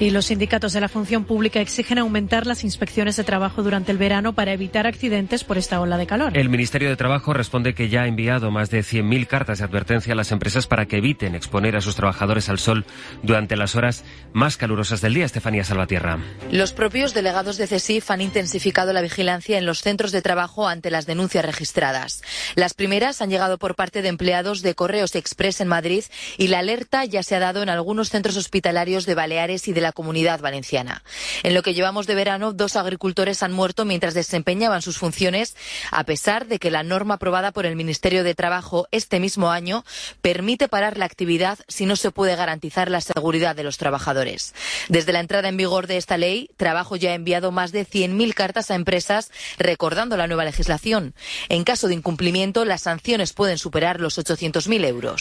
Y los sindicatos de la función pública exigen aumentar las inspecciones de trabajo durante el verano para evitar accidentes por esta ola de calor. El Ministerio de Trabajo responde que ya ha enviado más de 100.000 cartas de advertencia a las empresas para que eviten exponer a sus trabajadores al sol durante las horas más calurosas del día. Estefanía Salvatierra. Los propios delegados de CESIF han intensificado la vigilancia en los centros de trabajo ante las denuncias registradas. Las primeras han llegado por parte de empleados de Correos Express en Madrid y la alerta ya se ha dado en algunos centros hospitalarios de Baleares y de la comunidad valenciana. En lo que llevamos de verano, dos agricultores han muerto mientras desempeñaban sus funciones, a pesar de que la norma aprobada por el Ministerio de Trabajo este mismo año permite parar la actividad si no se puede garantizar la seguridad de los trabajadores. Desde la entrada en vigor de esta ley, Trabajo ya ha enviado más de 100.000 cartas a empresas recordando la nueva legislación. En caso de incumplimiento, las sanciones pueden superar los 800.000 euros.